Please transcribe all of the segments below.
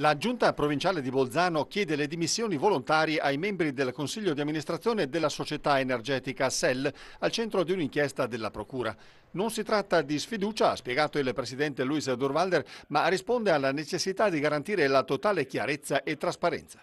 La giunta provinciale di Bolzano chiede le dimissioni volontarie ai membri del consiglio di amministrazione della società energetica SEL al centro di un'inchiesta della Procura. Non si tratta di sfiducia, ha spiegato il presidente Luis Durvalder, ma risponde alla necessità di garantire la totale chiarezza e trasparenza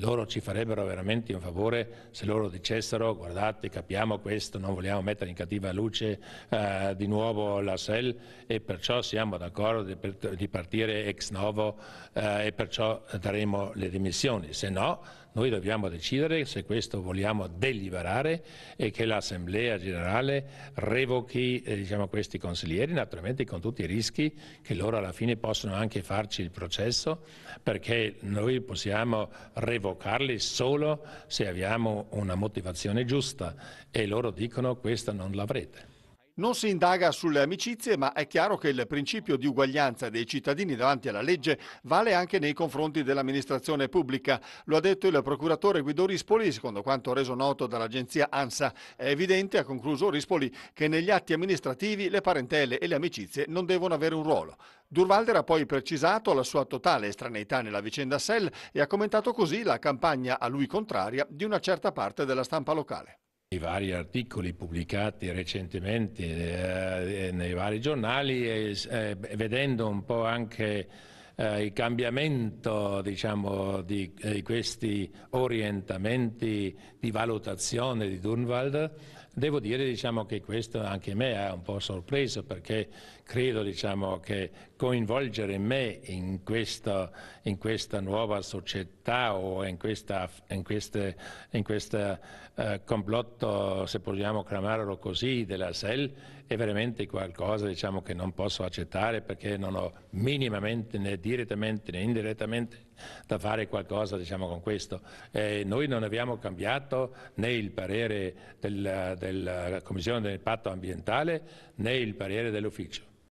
loro ci farebbero veramente un favore se loro dicessero guardate capiamo questo, non vogliamo mettere in cattiva luce eh, di nuovo la SEL e perciò siamo d'accordo di, di, partire ex novo eh, e perciò daremo le dimissioni, se no noi dobbiamo decidere se questo vogliamo deliberare e che l'Assemblea generale revochi eh, diciamo, questi consiglieri, naturalmente con tutti i rischi che loro alla fine possono anche farci il processo, perché noi possiamo revocarli solo se abbiamo una motivazione giusta e loro dicono questa non l'avrete. Non si indaga sulle amicizie, ma è chiaro che il principio di uguaglianza dei cittadini davanti alla legge vale anche nei confronti dell'amministrazione pubblica. Lo ha detto il procuratore Guido Rispoli, secondo quanto reso noto dall'agenzia ANSA. È evidente, ha concluso Rispoli, che negli atti amministrativi le parentele e le amicizie non devono avere un ruolo. Durvalder ha poi precisato la sua totale estraneità nella vicenda Sell e ha commentato così la campagna a lui contraria di una certa parte della stampa locale i vari articoli pubblicati recentemente eh, eh nei vari giornali e eh, eh, vedendo un po' anche eh, il cambiamento diciamo, di, eh, questi orientamenti di valutazione di Dunwald, devo dire diciamo, che questo anche me ha un po' sorpreso perché credo diciamo, che coinvolgere me in, questo, in questa nuova società o in, questa, in, queste, in questo eh, complotto, se possiamo chiamarlo così, della SEL è veramente qualcosa diciamo, che non posso accettare perché non ho minimamente né di direttamente né indirettamente da fare qualcosa diciamo, con questo. Eh, noi non abbiamo cambiato né il parere della, della Commissione del Patto Ambientale né il parere dell'Ufficio.